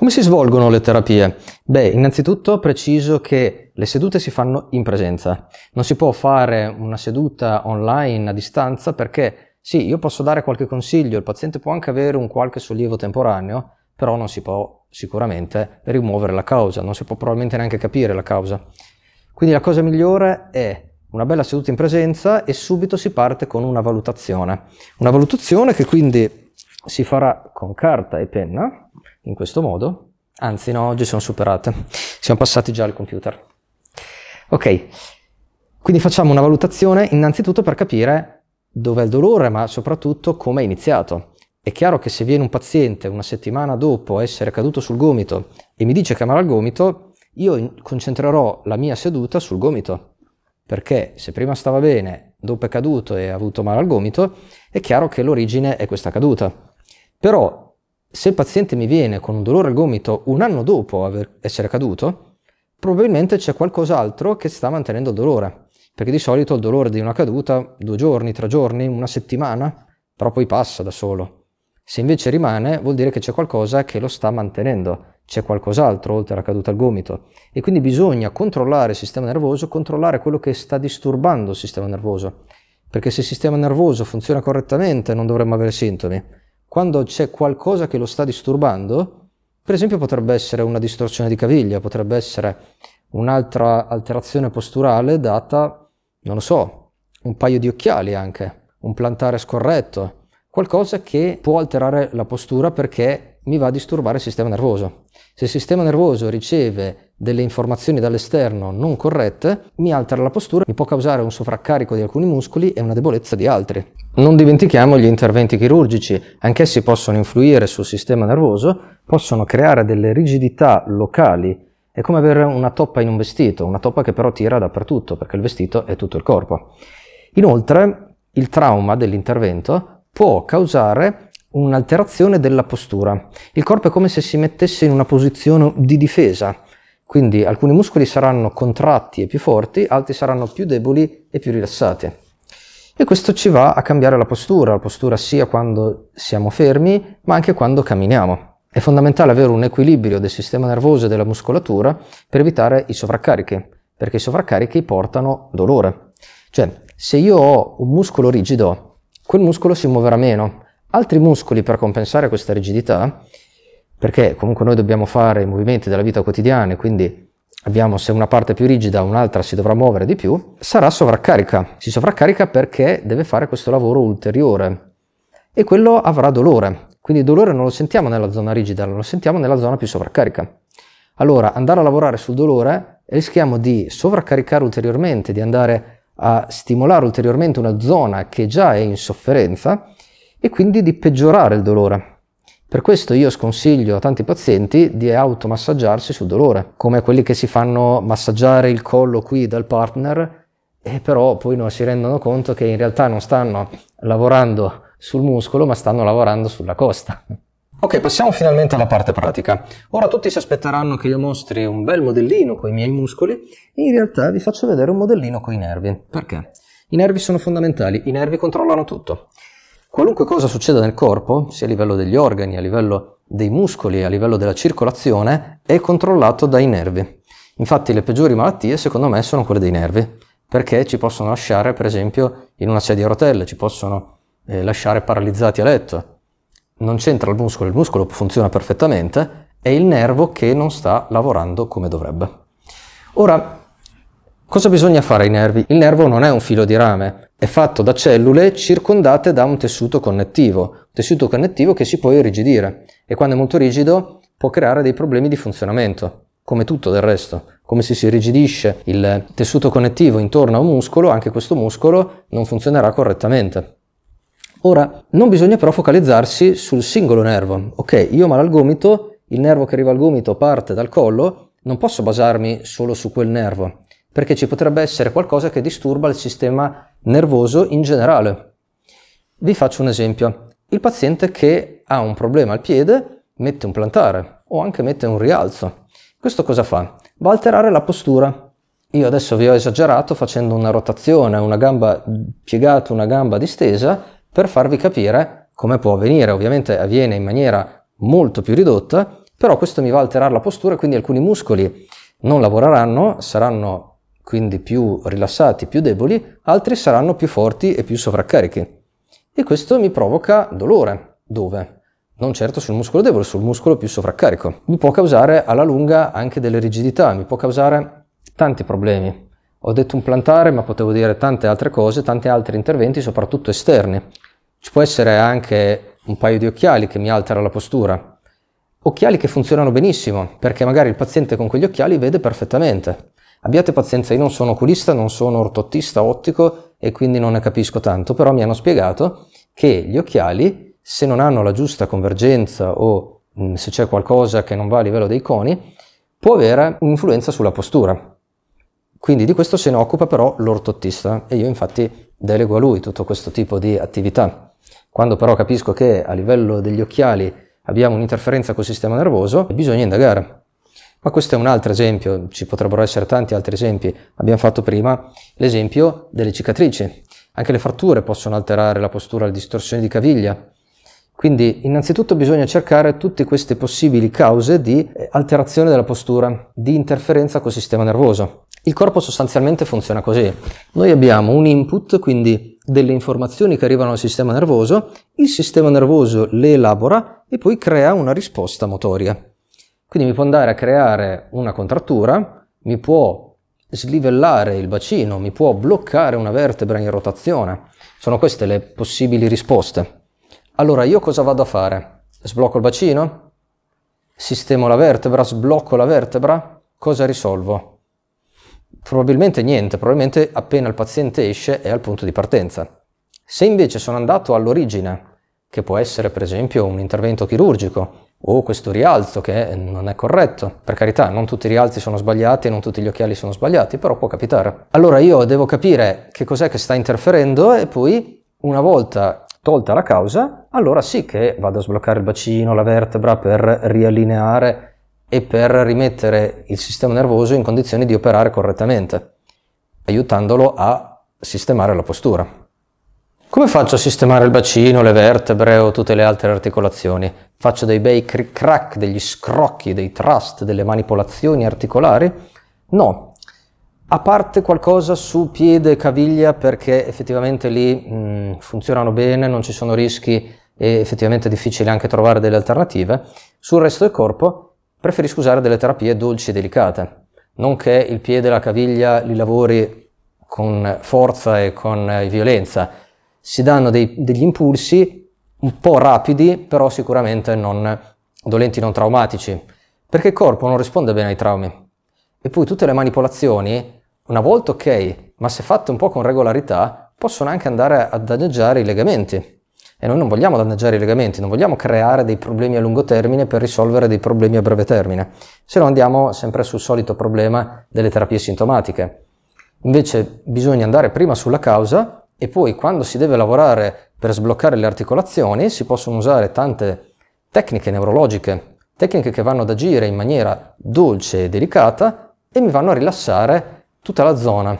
Come si svolgono le terapie? Beh, innanzitutto preciso che le sedute si fanno in presenza. Non si può fare una seduta online a distanza perché sì, io posso dare qualche consiglio, il paziente può anche avere un qualche sollievo temporaneo, però non si può sicuramente rimuovere la causa, non si può probabilmente neanche capire la causa. Quindi la cosa migliore è una bella seduta in presenza e subito si parte con una valutazione. Una valutazione che quindi si farà con carta e penna, in questo modo, anzi no, oggi sono superate, siamo passati già al computer. Ok, quindi facciamo una valutazione innanzitutto per capire dove è il dolore, ma soprattutto come è iniziato. È chiaro che se viene un paziente una settimana dopo essere caduto sul gomito e mi dice che ha male al gomito, io concentrerò la mia seduta sul gomito, perché se prima stava bene, dopo è caduto e ha avuto male al gomito, è chiaro che l'origine è questa caduta. Però se il paziente mi viene con un dolore al gomito un anno dopo aver, essere caduto, probabilmente c'è qualcos'altro che sta mantenendo il dolore, perché di solito il dolore di una caduta due giorni, tre giorni, una settimana, però poi passa da solo. Se invece rimane vuol dire che c'è qualcosa che lo sta mantenendo, c'è qualcos'altro oltre alla caduta al gomito e quindi bisogna controllare il sistema nervoso, controllare quello che sta disturbando il sistema nervoso, perché se il sistema nervoso funziona correttamente non dovremmo avere sintomi quando c'è qualcosa che lo sta disturbando, per esempio potrebbe essere una distorsione di caviglia, potrebbe essere un'altra alterazione posturale data, non lo so, un paio di occhiali anche, un plantare scorretto, qualcosa che può alterare la postura perché mi va a disturbare il sistema nervoso. Se il sistema nervoso riceve delle informazioni dall'esterno non corrette, mi altera la postura, mi può causare un sovraccarico di alcuni muscoli e una debolezza di altri. Non dimentichiamo gli interventi chirurgici, anch'essi possono influire sul sistema nervoso, possono creare delle rigidità locali. È come avere una toppa in un vestito, una toppa che però tira dappertutto, perché il vestito è tutto il corpo. Inoltre, il trauma dell'intervento può causare un'alterazione della postura. Il corpo è come se si mettesse in una posizione di difesa, quindi alcuni muscoli saranno contratti e più forti, altri saranno più deboli e più rilassati. E questo ci va a cambiare la postura, la postura sia quando siamo fermi, ma anche quando camminiamo. È fondamentale avere un equilibrio del sistema nervoso e della muscolatura per evitare i sovraccarichi, perché i sovraccarichi portano dolore. Cioè, se io ho un muscolo rigido, quel muscolo si muoverà meno, Altri muscoli per compensare questa rigidità, perché comunque noi dobbiamo fare i movimenti della vita quotidiana, quindi abbiamo se una parte è più rigida un'altra si dovrà muovere di più, sarà sovraccarica. Si sovraccarica perché deve fare questo lavoro ulteriore e quello avrà dolore. Quindi il dolore non lo sentiamo nella zona rigida, lo sentiamo nella zona più sovraccarica. Allora, andare a lavorare sul dolore rischiamo di sovraccaricare ulteriormente, di andare a stimolare ulteriormente una zona che già è in sofferenza e quindi di peggiorare il dolore. Per questo io sconsiglio a tanti pazienti di automassaggiarsi sul dolore, come quelli che si fanno massaggiare il collo qui dal partner e però poi non si rendono conto che in realtà non stanno lavorando sul muscolo ma stanno lavorando sulla costa. Ok, passiamo finalmente alla parte pratica. Ora tutti si aspetteranno che io mostri un bel modellino con i miei muscoli e in realtà vi faccio vedere un modellino con i nervi. Perché? I nervi sono fondamentali, i nervi controllano tutto qualunque cosa succeda nel corpo, sia a livello degli organi, a livello dei muscoli, a livello della circolazione, è controllato dai nervi. Infatti le peggiori malattie secondo me sono quelle dei nervi, perché ci possono lasciare per esempio in una sedia a rotelle, ci possono eh, lasciare paralizzati a letto. Non c'entra il muscolo, il muscolo funziona perfettamente, è il nervo che non sta lavorando come dovrebbe. Ora, cosa bisogna fare ai nervi? Il nervo non è un filo di rame, è fatto da cellule circondate da un tessuto connettivo, tessuto connettivo che si può irrigidire e quando è molto rigido può creare dei problemi di funzionamento, come tutto del resto. Come se si irrigidisce il tessuto connettivo intorno a un muscolo, anche questo muscolo non funzionerà correttamente. Ora, non bisogna però focalizzarsi sul singolo nervo. Ok, io ho male al gomito, il nervo che arriva al gomito parte dal collo, non posso basarmi solo su quel nervo perché ci potrebbe essere qualcosa che disturba il sistema nervoso in generale. Vi faccio un esempio. Il paziente che ha un problema al piede mette un plantare o anche mette un rialzo. Questo cosa fa? Va a alterare la postura. Io adesso vi ho esagerato facendo una rotazione, una gamba piegata, una gamba distesa, per farvi capire come può avvenire. Ovviamente avviene in maniera molto più ridotta, però questo mi va a alterare la postura, e quindi alcuni muscoli non lavoreranno, saranno quindi più rilassati, più deboli, altri saranno più forti e più sovraccarichi. E questo mi provoca dolore. Dove? non certo sul muscolo debole, sul muscolo più sovraccarico. Mi può causare alla lunga anche delle rigidità, mi può causare tanti problemi. Ho detto un plantare, ma potevo dire tante altre cose, tanti altri interventi, soprattutto esterni. Ci può essere anche un paio di occhiali che mi altera la postura. Occhiali che funzionano benissimo, perché magari il paziente con quegli occhiali vede perfettamente. Abbiate pazienza, io non sono oculista, non sono ortottista ottico e quindi non ne capisco tanto, però mi hanno spiegato che gli occhiali, se non hanno la giusta convergenza o mh, mm, se c'è qualcosa che non va a livello dei coni, può avere un'influenza sulla postura. Quindi di questo se ne occupa però l'ortottista e io infatti delego a lui tutto questo tipo di attività. Quando però capisco che a livello degli occhiali abbiamo un'interferenza col sistema nervoso, bisogna indagare. Ma questo è un altro esempio, ci potrebbero essere tanti altri esempi. Abbiamo fatto prima l'esempio delle cicatrici. Anche le fratture possono alterare la postura, le distorsioni di caviglia. Quindi innanzitutto bisogna cercare tutte queste possibili cause di eh, alterazione della postura, di interferenza col sistema nervoso. Il corpo sostanzialmente funziona così. Noi abbiamo un input, quindi delle informazioni che arrivano al sistema nervoso, il sistema nervoso le elabora e poi crea una risposta motoria. Quindi mi può andare a creare una contrattura, mi può slivellare il bacino, mi può bloccare una vertebra in rotazione. Sono queste le possibili risposte. Allora io cosa vado a fare? Sblocco il bacino? Sistemo la vertebra? Sblocco la vertebra? Cosa risolvo? Probabilmente niente, probabilmente appena il paziente esce è al punto di partenza. Se invece sono andato all'origine, che può essere per esempio un intervento chirurgico, o questo rialzo che non è corretto. Per carità, non tutti i rialzi sono sbagliati, e non tutti gli occhiali sono sbagliati, però può capitare. Allora io devo capire che cos'è che sta interferendo e poi una volta tolta la causa, allora sì che vado a sbloccare il bacino, la vertebra per riallineare e per rimettere il sistema nervoso in condizioni di operare correttamente, aiutandolo a sistemare la postura. Come faccio a sistemare il bacino, le vertebre o tutte le altre articolazioni? Faccio dei bei cric crack, degli scrocchi, dei thrust, delle manipolazioni articolari? No. A parte qualcosa su piede e caviglia perché effettivamente lì mh, mm, funzionano bene, non ci sono rischi e effettivamente è difficile anche trovare delle alternative, sul resto del corpo preferisco usare delle terapie dolci e delicate. Non che il piede e la caviglia li lavori con forza e con eh, violenza, si danno dei, degli impulsi un po' rapidi, però sicuramente non dolenti, non traumatici, perché il corpo non risponde bene ai traumi. E poi tutte le manipolazioni, una volta ok, ma se fatte un po' con regolarità, possono anche andare a danneggiare i legamenti. E noi non vogliamo danneggiare i legamenti, non vogliamo creare dei problemi a lungo termine per risolvere dei problemi a breve termine, se no andiamo sempre sul solito problema delle terapie sintomatiche. Invece bisogna andare prima sulla causa e poi quando si deve lavorare per sbloccare le articolazioni si possono usare tante tecniche neurologiche, tecniche che vanno ad agire in maniera dolce e delicata e mi vanno a rilassare tutta la zona.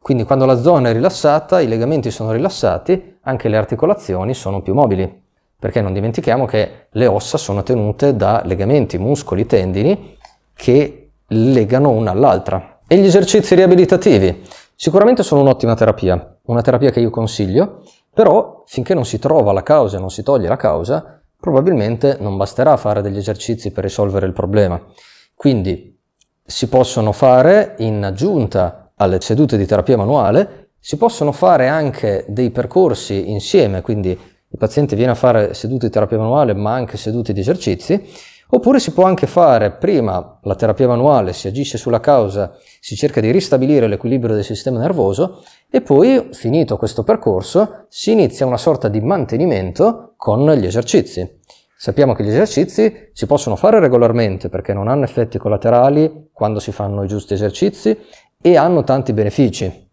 Quindi quando la zona è rilassata, i legamenti sono rilassati, anche le articolazioni sono più mobili, perché non dimentichiamo che le ossa sono tenute da legamenti, muscoli, tendini che legano una all'altra. E gli esercizi riabilitativi sicuramente sono un'ottima terapia, una terapia che io consiglio, però finché non si trova la causa e non si toglie la causa, probabilmente non basterà fare degli esercizi per risolvere il problema. Quindi si possono fare in aggiunta alle sedute di terapia manuale, si possono fare anche dei percorsi insieme, quindi il paziente viene a fare sedute di terapia manuale ma anche sedute di esercizi Oppure si può anche fare prima la terapia manuale, si agisce sulla causa, si cerca di ristabilire l'equilibrio del sistema nervoso e poi, finito questo percorso, si inizia una sorta di mantenimento con gli esercizi. Sappiamo che gli esercizi si possono fare regolarmente perché non hanno effetti collaterali quando si fanno i giusti esercizi e hanno tanti benefici.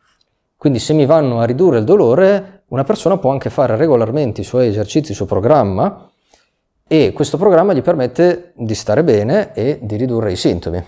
Quindi se mi vanno a ridurre il dolore, una persona può anche fare regolarmente i suoi esercizi, il suo programma, e questo programma gli permette di stare bene e di ridurre i sintomi.